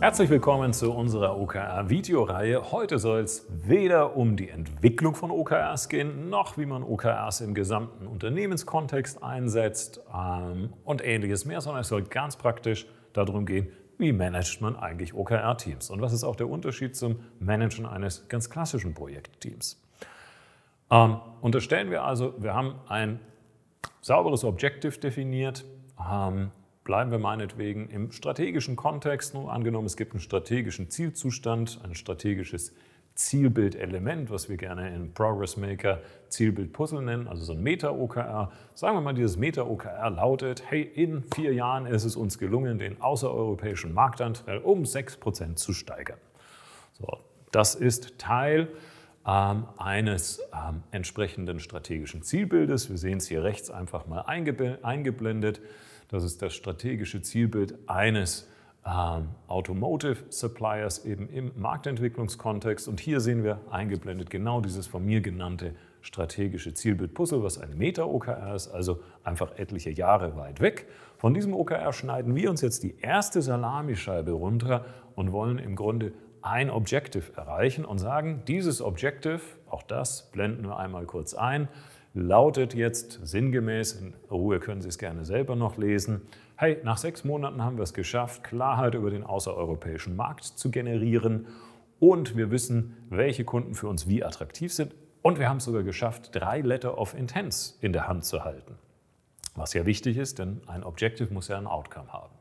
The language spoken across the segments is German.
Herzlich willkommen zu unserer OKR-Videoreihe. Heute soll es weder um die Entwicklung von OKRs gehen, noch wie man OKRs im gesamten Unternehmenskontext einsetzt ähm, und ähnliches mehr, sondern es soll ganz praktisch darum gehen, wie managt man eigentlich OKR-Teams und was ist auch der Unterschied zum Managen eines ganz klassischen Projektteams. Ähm, unterstellen wir also, wir haben ein sauberes Objective definiert, ähm, bleiben wir meinetwegen im strategischen Kontext. Nur angenommen, es gibt einen strategischen Zielzustand, ein strategisches Zielbildelement, was wir gerne in Progress Maker Zielbild Puzzle nennen, also so ein Meta-OKR. Sagen wir mal, dieses Meta-OKR lautet, hey, in vier Jahren ist es uns gelungen, den außereuropäischen Marktanteil um 6% zu steigern. So, das ist Teil eines ähm, entsprechenden strategischen Zielbildes. Wir sehen es hier rechts einfach mal eingeblendet. Das ist das strategische Zielbild eines ähm, Automotive Suppliers eben im Marktentwicklungskontext. Und hier sehen wir eingeblendet genau dieses von mir genannte strategische Zielbild Puzzle, was ein Meta-OKR ist, also einfach etliche Jahre weit weg. Von diesem OKR schneiden wir uns jetzt die erste Salamischeibe runter und wollen im Grunde ein Objective erreichen und sagen, dieses Objective, auch das blenden wir einmal kurz ein, lautet jetzt sinngemäß, in Ruhe können Sie es gerne selber noch lesen, hey, nach sechs Monaten haben wir es geschafft, Klarheit über den außereuropäischen Markt zu generieren und wir wissen, welche Kunden für uns wie attraktiv sind und wir haben es sogar geschafft, drei Letter of Intents in der Hand zu halten. Was ja wichtig ist, denn ein Objective muss ja ein Outcome haben.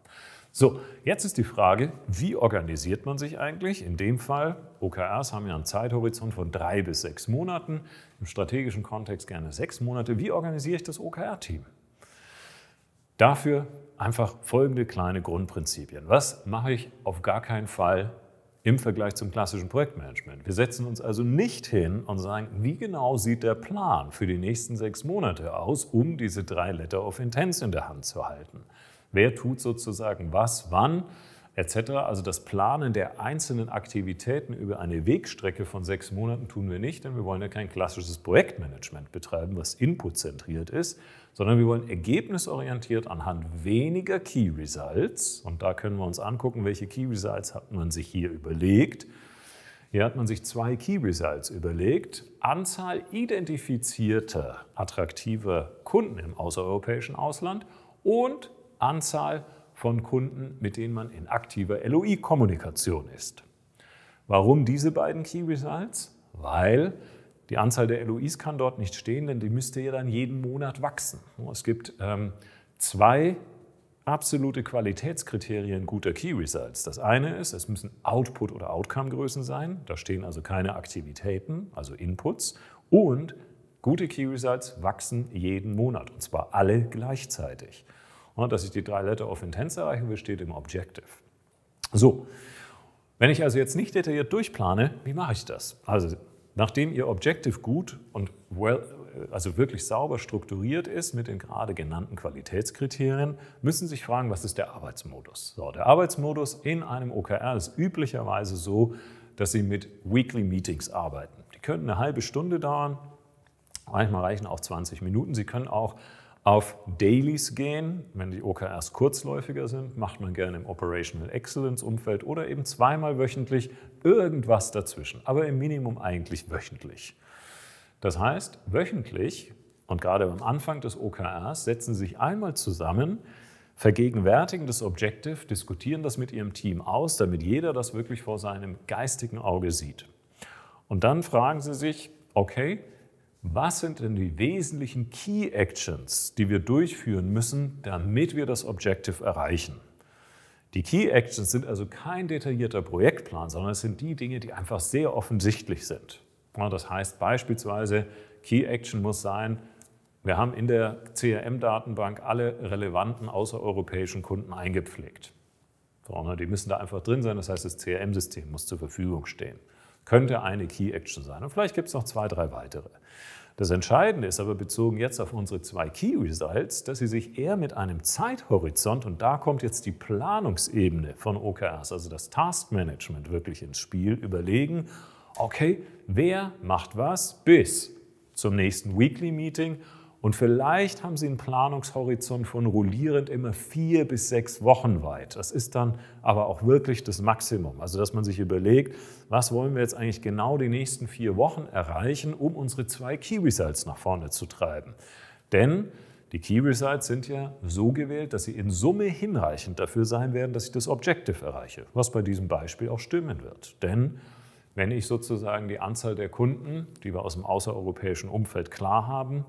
So, jetzt ist die Frage, wie organisiert man sich eigentlich? In dem Fall, OKRs haben ja einen Zeithorizont von drei bis sechs Monaten, im strategischen Kontext gerne sechs Monate. Wie organisiere ich das OKR-Team? Dafür einfach folgende kleine Grundprinzipien. Was mache ich auf gar keinen Fall im Vergleich zum klassischen Projektmanagement? Wir setzen uns also nicht hin und sagen, wie genau sieht der Plan für die nächsten sechs Monate aus, um diese drei Letter of Intents in der Hand zu halten? Wer tut sozusagen was, wann? etc. Also das Planen der einzelnen Aktivitäten über eine Wegstrecke von sechs Monaten tun wir nicht, denn wir wollen ja kein klassisches Projektmanagement betreiben, was inputzentriert ist, sondern wir wollen ergebnisorientiert anhand weniger Key Results, und da können wir uns angucken, welche Key Results hat man sich hier überlegt. Hier hat man sich zwei Key Results überlegt. Anzahl identifizierter attraktiver Kunden im außereuropäischen Ausland und Anzahl von Kunden, mit denen man in aktiver LOI-Kommunikation ist. Warum diese beiden Key Results? Weil die Anzahl der LOIs kann dort nicht stehen, denn die müsste ja dann jeden Monat wachsen. Es gibt ähm, zwei absolute Qualitätskriterien guter Key Results. Das eine ist, es müssen Output- oder Outcome-Größen sein. Da stehen also keine Aktivitäten, also Inputs. Und gute Key Results wachsen jeden Monat, und zwar alle gleichzeitig. Dass ich die drei Letter of Intents erreichen will, steht im Objective. So, wenn ich also jetzt nicht detailliert durchplane, wie mache ich das? Also, nachdem Ihr Objective gut und well, also wirklich sauber strukturiert ist mit den gerade genannten Qualitätskriterien, müssen Sie sich fragen, was ist der Arbeitsmodus? So, der Arbeitsmodus in einem OKR ist üblicherweise so, dass Sie mit Weekly Meetings arbeiten. Die können eine halbe Stunde dauern, manchmal reichen auch 20 Minuten. Sie können auch auf Dailies gehen. Wenn die OKRs kurzläufiger sind, macht man gerne im Operational Excellence Umfeld oder eben zweimal wöchentlich irgendwas dazwischen, aber im Minimum eigentlich wöchentlich. Das heißt, wöchentlich und gerade am Anfang des OKRs setzen Sie sich einmal zusammen, vergegenwärtigen das Objective, diskutieren das mit Ihrem Team aus, damit jeder das wirklich vor seinem geistigen Auge sieht. Und dann fragen Sie sich, okay, was sind denn die wesentlichen Key Actions, die wir durchführen müssen, damit wir das Objective erreichen? Die Key Actions sind also kein detaillierter Projektplan, sondern es sind die Dinge, die einfach sehr offensichtlich sind. Das heißt beispielsweise, Key Action muss sein, wir haben in der CRM-Datenbank alle relevanten außereuropäischen Kunden eingepflegt. Ne, die müssen da einfach drin sein, das heißt, das CRM-System muss zur Verfügung stehen könnte eine Key Action sein. Und vielleicht gibt es noch zwei, drei weitere. Das Entscheidende ist aber bezogen jetzt auf unsere zwei Key Results, dass sie sich eher mit einem Zeithorizont, und da kommt jetzt die Planungsebene von OKRs, also das Task Management wirklich ins Spiel, überlegen, okay, wer macht was bis zum nächsten Weekly Meeting und vielleicht haben Sie einen Planungshorizont von rollierend immer vier bis sechs Wochen weit. Das ist dann aber auch wirklich das Maximum. Also, dass man sich überlegt, was wollen wir jetzt eigentlich genau die nächsten vier Wochen erreichen, um unsere zwei Key Results nach vorne zu treiben. Denn die Key Results sind ja so gewählt, dass sie in Summe hinreichend dafür sein werden, dass ich das Objective erreiche, was bei diesem Beispiel auch stimmen wird. Denn wenn ich sozusagen die Anzahl der Kunden, die wir aus dem außereuropäischen Umfeld klar haben,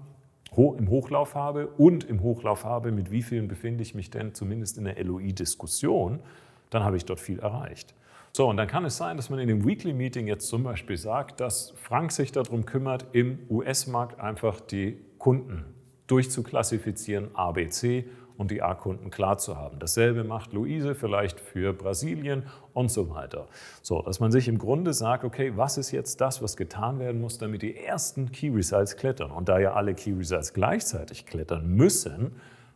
im Hochlauf habe und im Hochlauf habe, mit wie vielen befinde ich mich denn zumindest in der LOI-Diskussion, dann habe ich dort viel erreicht. So, und dann kann es sein, dass man in dem Weekly Meeting jetzt zum Beispiel sagt, dass Frank sich darum kümmert, im US-Markt einfach die Kunden durchzuklassifizieren, ABC, und die A-Kunden klar zu haben. Dasselbe macht Luise vielleicht für Brasilien und so weiter. So, dass man sich im Grunde sagt, okay, was ist jetzt das, was getan werden muss, damit die ersten Key Results klettern? Und da ja alle Key Results gleichzeitig klettern müssen,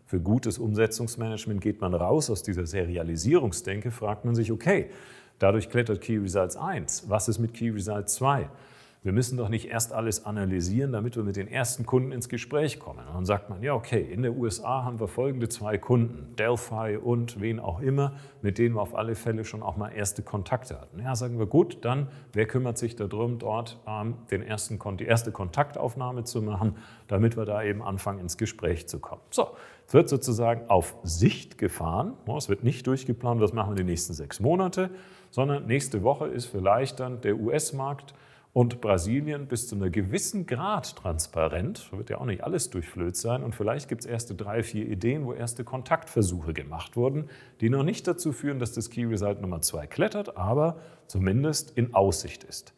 für gutes Umsetzungsmanagement geht man raus aus dieser Serialisierungsdenke, fragt man sich, okay, dadurch klettert Key Results 1, was ist mit Key Results 2? Wir müssen doch nicht erst alles analysieren, damit wir mit den ersten Kunden ins Gespräch kommen. Und dann sagt man, ja, okay, in den USA haben wir folgende zwei Kunden, Delphi und wen auch immer, mit denen wir auf alle Fälle schon auch mal erste Kontakte hatten. Ja, sagen wir, gut, dann, wer kümmert sich darum, dort ähm, den ersten, die erste Kontaktaufnahme zu machen, damit wir da eben anfangen, ins Gespräch zu kommen. So, es wird sozusagen auf Sicht gefahren. Es wird nicht durchgeplant, was machen wir die nächsten sechs Monate, sondern nächste Woche ist vielleicht dann der US-Markt und Brasilien bis zu einem gewissen Grad transparent. Da wird ja auch nicht alles durchflöht sein. Und vielleicht gibt es erste drei, vier Ideen, wo erste Kontaktversuche gemacht wurden, die noch nicht dazu führen, dass das Key Result Nummer zwei klettert, aber zumindest in Aussicht ist.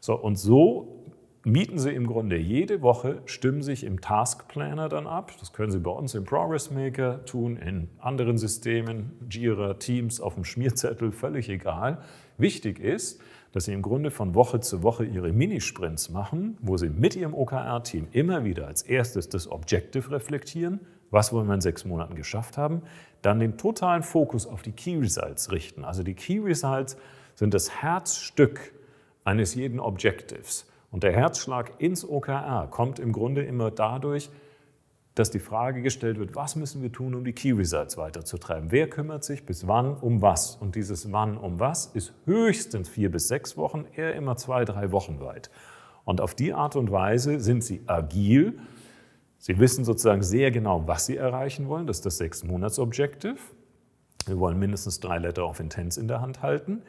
So, und so mieten Sie im Grunde jede Woche, stimmen sich im Task Planner dann ab. Das können Sie bei uns im Progress Maker tun, in anderen Systemen, Jira, Teams, auf dem Schmierzettel, völlig egal. Wichtig ist, dass sie im Grunde von Woche zu Woche ihre Minisprints machen, wo sie mit ihrem OKR-Team immer wieder als erstes das Objective reflektieren, was wollen wir in sechs Monaten geschafft haben, dann den totalen Fokus auf die Key Results richten. Also die Key Results sind das Herzstück eines jeden Objectives. Und der Herzschlag ins OKR kommt im Grunde immer dadurch, dass die Frage gestellt wird, was müssen wir tun, um die Key Results weiterzutreiben? Wer kümmert sich bis wann um was? Und dieses wann um was ist höchstens vier bis sechs Wochen, eher immer zwei, drei Wochen weit. Und auf die Art und Weise sind sie agil. Sie wissen sozusagen sehr genau, was sie erreichen wollen. Das ist das Sechs-Monats-Objective. Wir wollen mindestens drei Letter of Intents in der Hand halten.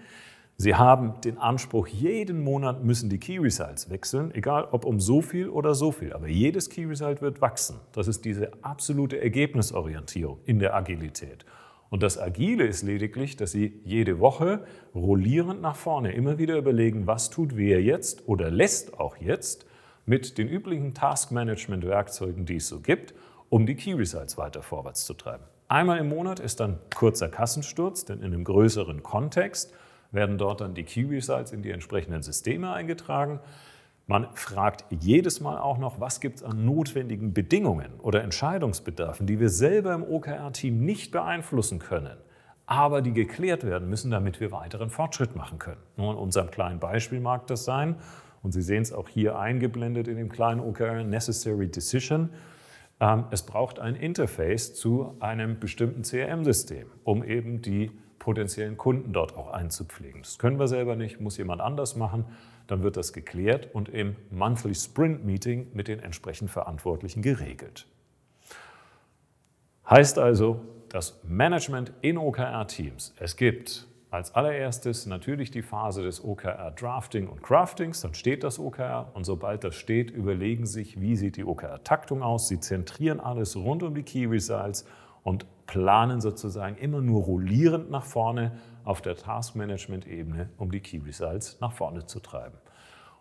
Sie haben den Anspruch, jeden Monat müssen die Key Results wechseln, egal ob um so viel oder so viel. Aber jedes Key Result wird wachsen. Das ist diese absolute Ergebnisorientierung in der Agilität. Und das Agile ist lediglich, dass Sie jede Woche rollierend nach vorne immer wieder überlegen, was tut wer jetzt oder lässt auch jetzt mit den üblichen Task-Management-Werkzeugen, die es so gibt, um die Key Results weiter vorwärts zu treiben. Einmal im Monat ist dann kurzer Kassensturz, denn in einem größeren Kontext – werden dort dann die Key-Results in die entsprechenden Systeme eingetragen. Man fragt jedes Mal auch noch, was gibt es an notwendigen Bedingungen oder Entscheidungsbedarfen, die wir selber im OKR-Team nicht beeinflussen können, aber die geklärt werden müssen, damit wir weiteren Fortschritt machen können. Nur in unserem kleinen Beispiel mag das sein, und Sie sehen es auch hier eingeblendet in dem kleinen OKR, Necessary Decision. Ähm, es braucht ein Interface zu einem bestimmten CRM-System, um eben die potenziellen Kunden dort auch einzupflegen. Das können wir selber nicht, muss jemand anders machen. Dann wird das geklärt und im Monthly Sprint Meeting mit den entsprechend Verantwortlichen geregelt. Heißt also, das Management in OKR-Teams. Es gibt als allererstes natürlich die Phase des OKR-Drafting und Craftings, dann steht das OKR und sobald das steht, überlegen sich, wie sieht die OKR-Taktung aus. Sie zentrieren alles rund um die Key Results und planen sozusagen immer nur rollierend nach vorne auf der taskmanagement ebene um die Key Results nach vorne zu treiben.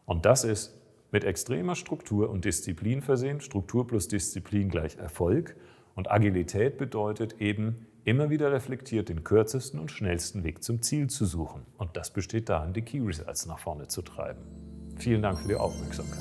Und das ist mit extremer Struktur und Disziplin versehen. Struktur plus Disziplin gleich Erfolg. Und Agilität bedeutet eben, immer wieder reflektiert den kürzesten und schnellsten Weg zum Ziel zu suchen. Und das besteht darin, die Key Results nach vorne zu treiben. Vielen Dank für die Aufmerksamkeit.